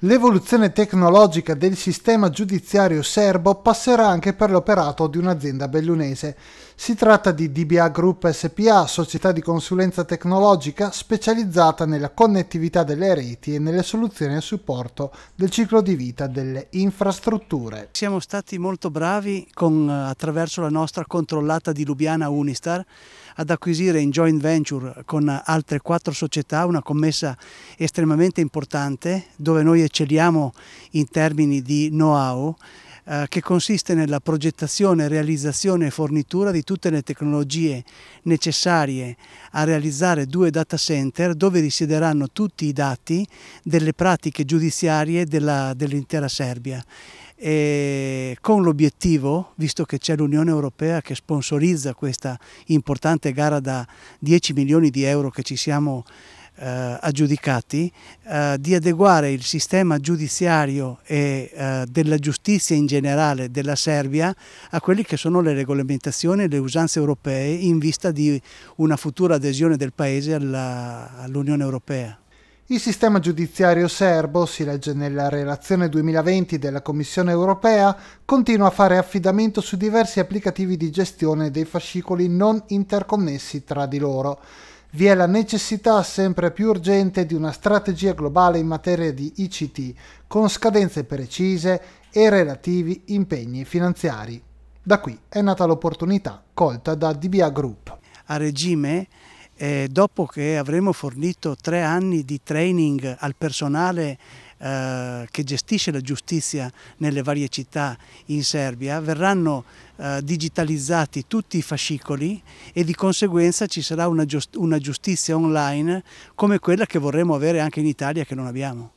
L'evoluzione tecnologica del sistema giudiziario serbo passerà anche per l'operato di un'azienda bellunese. Si tratta di DBA Group SPA, società di consulenza tecnologica specializzata nella connettività delle reti e nelle soluzioni a supporto del ciclo di vita delle infrastrutture. Siamo stati molto bravi con, eh, attraverso la nostra controllata di Lubiana Unistar ad acquisire in joint venture con altre quattro società una commessa estremamente importante dove noi eccelliamo in termini di know-how eh, che consiste nella progettazione, realizzazione e fornitura di tutte le tecnologie necessarie a realizzare due data center dove risiederanno tutti i dati delle pratiche giudiziarie dell'intera dell Serbia. E con l'obiettivo, visto che c'è l'Unione Europea che sponsorizza questa importante gara da 10 milioni di euro che ci siamo eh, aggiudicati, eh, di adeguare il sistema giudiziario e eh, della giustizia in generale della Serbia a quelle che sono le regolamentazioni e le usanze europee in vista di una futura adesione del Paese all'Unione Europea. Il sistema giudiziario serbo, si legge nella relazione 2020 della Commissione europea, continua a fare affidamento su diversi applicativi di gestione dei fascicoli non interconnessi tra di loro vi è la necessità sempre più urgente di una strategia globale in materia di ICT, con scadenze precise e relativi impegni finanziari. Da qui è nata l'opportunità colta da DBA Group. A regime, eh, dopo che avremo fornito tre anni di training al personale eh, che gestisce la giustizia nelle varie città in Serbia, verranno eh, digitalizzati tutti i fascicoli e di conseguenza ci sarà una giustizia online come quella che vorremmo avere anche in Italia che non abbiamo.